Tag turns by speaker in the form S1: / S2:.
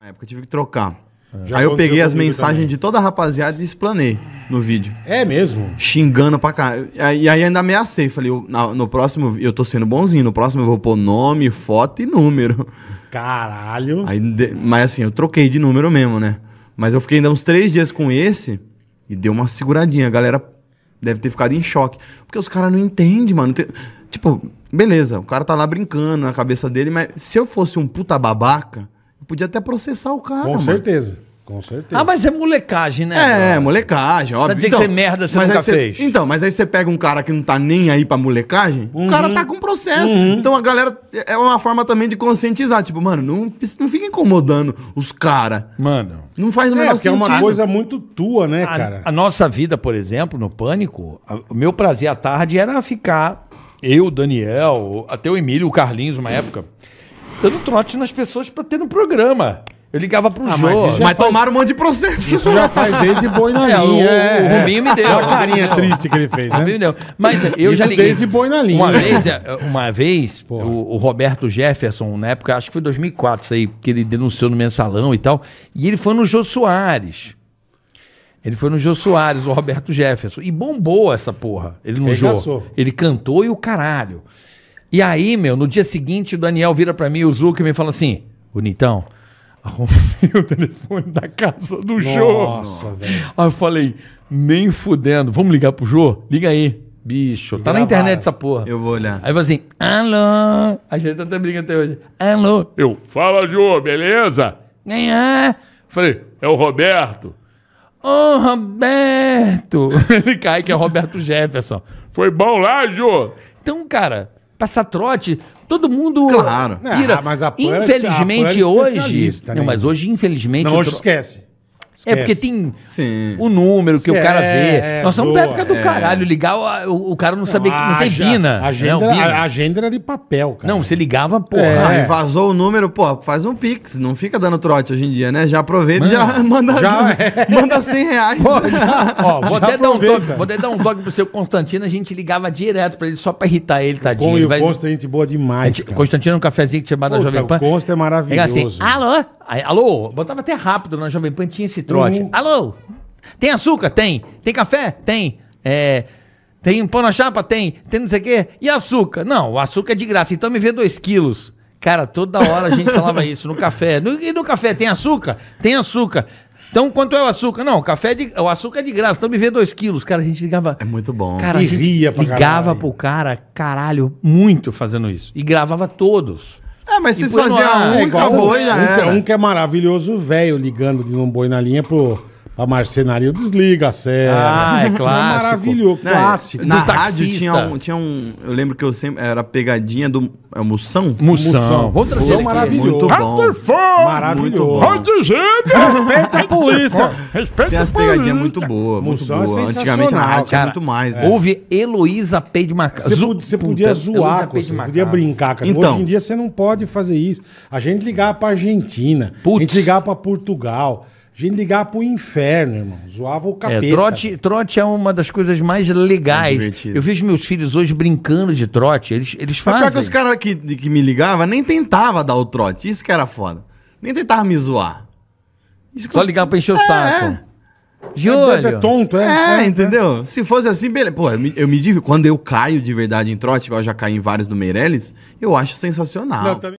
S1: Na época eu tive que trocar.
S2: Aí eu peguei as mensagens também.
S1: de toda a rapaziada e explanei no vídeo. É mesmo? Xingando pra cá. E aí, ainda ameacei. Falei, no próximo eu tô sendo bonzinho, no próximo eu vou pôr nome, foto e número. Caralho. Aí, mas assim, eu troquei de número mesmo, né? Mas eu fiquei ainda uns três dias com esse e deu uma seguradinha. A galera deve ter ficado em choque. Porque os caras não entendem, mano. tipo, beleza, o cara tá lá brincando na cabeça dele, mas se eu fosse um puta babaca podia até processar
S2: o cara. Com mano. certeza. Com certeza. Ah, mas é molecagem, né? É,
S1: molecagem, óbvio. Você dizer então, que você é merda, você nunca fez. Então, mas aí você pega um cara que não tá nem aí pra molecagem, uhum. o cara uhum. tá com processo. Uhum. Então a galera é uma forma também de conscientizar. Tipo, mano, não, não fica incomodando
S2: os caras. Mano. Não faz o é, menor é, sentido. É uma coisa
S1: muito tua, né, a, cara?
S2: A nossa vida, por exemplo, no Pânico, a, o meu prazer à tarde era ficar, eu, Daniel, até o Emílio, o Carlinhos, uma época dando trote nas pessoas para ter no programa. Eu ligava pro ah, Jô. Mas, mas faz... tomaram um monte de
S1: processo. Isso já faz desde boi na linha. É, o, o Rubinho me deu. a carinha triste que ele fez, né? Rubinho deu. Mas eu Isso já liguei. desde boi na linha. Uma vez, é,
S2: uma vez o, o, Roberto Jefferson, na época, acho que foi 2004, isso aí, que ele denunciou no Mensalão e tal. E ele foi no Jô Soares. Ele foi no Jô Soares, o Roberto Jefferson. E bombou essa porra. Ele no Jô. Ele cantou e o caralho. E aí, meu, no dia seguinte, o Daniel vira para mim, o e me fala assim: Bonitão, arrumei o telefone da casa do Nossa, Jô. Nossa, velho. Aí eu falei: nem fudendo, vamos ligar pro Jô? Liga aí. Bicho, tá Gravar. na internet essa porra. Eu vou olhar. Aí eu assim, alô. A gente tá até briga até hoje. Alô. Eu, fala, Jô, beleza? Ganhar. É. Falei, é o Roberto. Ô, oh, Roberto. Ele cai, que é Roberto Jefferson. Foi bom lá, Jô? Então, cara, passar trote. Todo mundo claro. pira. Ah, mas a Pan, é infelizmente a Pan é hoje. Né? Não, mas hoje, infelizmente. Não, hoje tro... esquece.
S1: Esquece. É porque tem
S2: Sim. o número que Esquece. o cara vê. É, Nós somos da época do é. caralho. Ligar, o, o cara não, sabia saber que não tem bina. Agenda, não, bina. A, a agenda
S1: era de papel, cara. Não, você ligava, é. porra. É. vazou o número, pô, faz um pix. Não fica dando trote hoje em dia, né? Já aproveita e já manda, já, é. manda 100 reais. Pô, ó, vou, até dar um toque, vou
S2: até dar um toque pro seu Constantino. A gente ligava direto pra ele só pra irritar ele, tadinho. Com ele o vai... Constantino, é gente boa demais, cara. Constantino é um cafezinho que tinha chamado Jovem Pan. O Consta é assim, maravilhoso. Assim, Alô? Aí, alô, botava até rápido na Jovem Pan, tinha esse trote. Uhum. Alô, tem açúcar? Tem. Tem café? Tem. É, tem pão na chapa? Tem. Tem não sei o quê. E açúcar? Não, o açúcar é de graça, então me vê 2 quilos. Cara, toda hora a gente falava isso no café. No, e no café tem açúcar? Tem açúcar. Então, quanto é o açúcar? Não, o café é de, o açúcar é de graça, então me vê 2 quilos. Cara, a gente ligava. É muito bom. Cara, a gente ligava caralho. pro cara, caralho, muito fazendo isso. E gravava todos mas se faziam um, é, acabou, já um, é era. um que é maravilhoso, velho, ligando de um boi na linha pro a marcenaria desliga a serra. Ah, é, é clássico. Maravilhoso, é, clássico. Na Do rádio tinha um,
S1: tinha um. Eu lembro que eu sempre. Era a pegadinha do. É o Moção? Moção. Moção. Vou trazer maravilhoso. Muito bom.
S2: Maravilhoso. Vai dizer, Respeita a polícia. Respeita Tem a umas pegadinhas muito boas. Muito Moção é boa. Antigamente na rádio tinha muito mais, né? Houve Heloísa Peide Macaco. Você, você podia zoar com isso, você podia brincar. com Então. Hoje em dia você não pode fazer isso. A gente ligava pra Argentina, a gente ligava pra Portugal gente ligava pro inferno, irmão. Zoava o é, capeta. É, trote, trote é uma das coisas mais legais. É eu vejo meus filhos hoje brincando de trote. Eles, eles fazem. É Mas pior
S1: que os caras que, que me ligavam nem tentava dar o trote. Isso que era foda. Nem tentava me zoar.
S2: Isso Só eu... ligar pra encher o é,
S1: saco. É. De é, olho. É tonto, é. É, entendeu? Se fosse assim, beleza. Pô, eu me, eu me digo, quando eu caio de verdade em trote, igual eu já caí em vários do Meirelles, eu acho sensacional. Não, também...